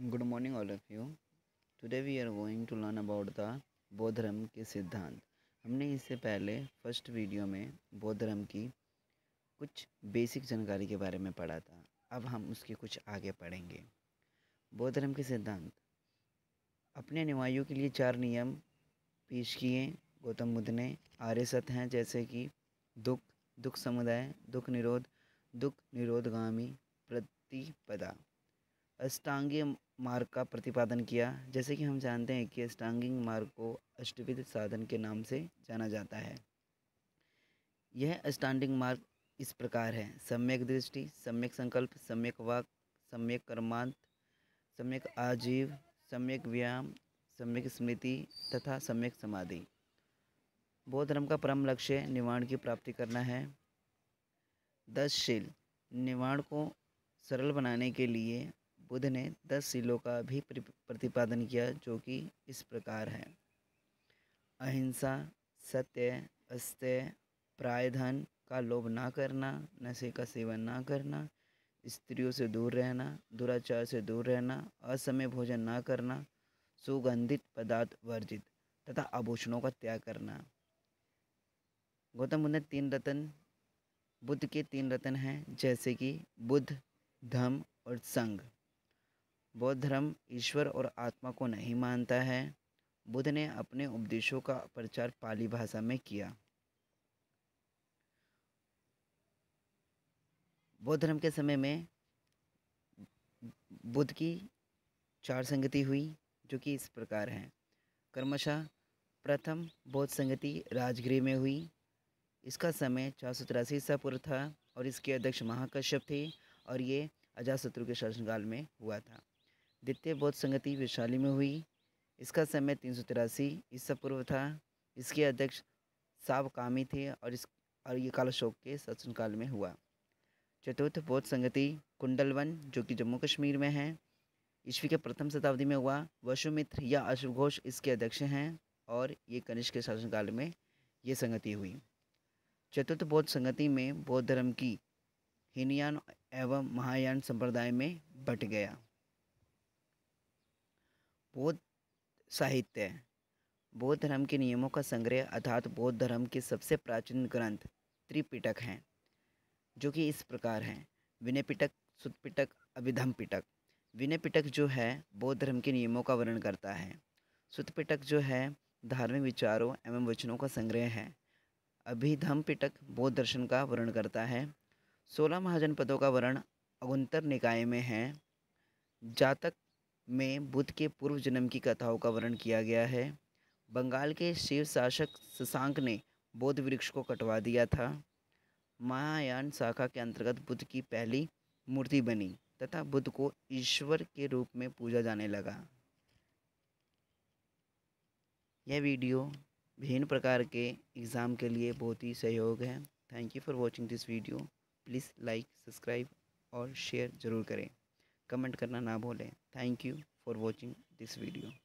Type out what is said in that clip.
morning all of you you we are going to to about the बौद्ध बोधरम के सिद्धांत हमने इससे पहले फर्स्ट वीडियो में बोधरम की कुछ बेसिक जानकारी के बारे में पढ़ा था अब हम उसके कुछ आगे पढ़ेंगे बोधरम के सिद्धांत अपने अनुयायियों के लिए चार नियम पेश किए गौतम बुद्ध ने आर्य सत हैं जैसे कि दुख दुख समुदाय दुख निरोध दुख निरोधगामी प्रतिपदा अष्टांगीय मार्ग का प्रतिपादन किया जैसे कि हम जानते हैं कि अष्टांगिक मार्ग को अष्टविध साधन के नाम से जाना जाता है यह अष्टांगिक मार्ग इस प्रकार है सम्यक दृष्टि सम्यक संकल्प सम्यक वाक सम्यक कर्मांत सम्यक आजीव सम्यक व्यायाम सम्यक स्मृति तथा सम्यक समाधि बौद्ध धर्म का परम लक्ष्य निर्वाण की प्राप्ति करना है दस शील निर्वाण को सरल बनाने के लिए बुद्ध ने दस शीलों का भी प्रतिपादन किया जो कि इस प्रकार है अहिंसा सत्य अस्त्य प्रायधन का लोभ ना करना नशे का सेवन ना करना स्त्रियों से दूर रहना दुराचार से दूर रहना असमय भोजन ना करना सुगंधित पदार्थ वर्जित तथा आभूषणों का त्याग करना गौतम बुद्ध ने तीन रतन बुद्ध के तीन रतन हैं जैसे कि बुद्ध धम और संघ बौद्ध धर्म ईश्वर और आत्मा को नहीं मानता है बुद्ध ने अपने उपदेशों का प्रचार पाली भाषा में किया बौद्ध धर्म के समय में बुद्ध की चार संगति हुई जो कि इस प्रकार हैं कर्मशः प्रथम बौद्ध संगति राजगृह में हुई इसका समय चार सौ तिरासी ईसा पूर्व था और इसके अध्यक्ष महाकश्यप थे और ये अजातशत्रु के शासनकाल में हुआ था द्वितीय बौद्ध संगति वैशाली में हुई इसका समय तीन सौ तिरासी ईसा पूर्व था इसके अध्यक्ष साव कामी थे और इस और ये कालाशोक के शासनकाल में हुआ चतुर्थ बौद्ध संगति कुंडलवन जो कि जम्मू कश्मीर में है ईस्वी के प्रथम शताब्दी में हुआ वशुमित्र या अश्वघोष इसके अध्यक्ष हैं और ये कनिष्क के शासनकाल में ये संगति हुई चतुर्थ बौद्ध संगति में बौद्ध धर्म की हीनयान एवं महायान संप्रदाय में बट गया बौद्ध साहित्य बौद्ध धर्म के नियमों का संग्रह अर्थात बौद्ध धर्म के सबसे प्राचीन ग्रंथ त्रिपिटक हैं जो कि इस प्रकार हैं विनय पिटक सुत पिटक अभिधम पिटक विनय पिटक जो है बौद्ध धर्म के नियमों का वर्णन करता है सुत पिटक जो है धार्मिक विचारों एवं वचनों का संग्रह है अभिधम पिटक बौद्ध दर्शन का वर्णन करता है सोलह महाजनपदों का वर्णन अगुंतर निकाय में है जातक में बुद्ध के पूर्व जन्म की कथाओं का वर्णन किया गया है बंगाल के शिव शासक शशांक ने बौद्ध वृक्ष को कटवा दिया था महायान शाखा के अंतर्गत बुद्ध की पहली मूर्ति बनी तथा बुद्ध को ईश्वर के रूप में पूजा जाने लगा यह वीडियो विभिन्न प्रकार के एग्ज़ाम के लिए बहुत ही सहयोग है thank you for watching this video please like subscribe और शेयर ज़रूर करें कमेंट करना ना भूलें thank you for watching this video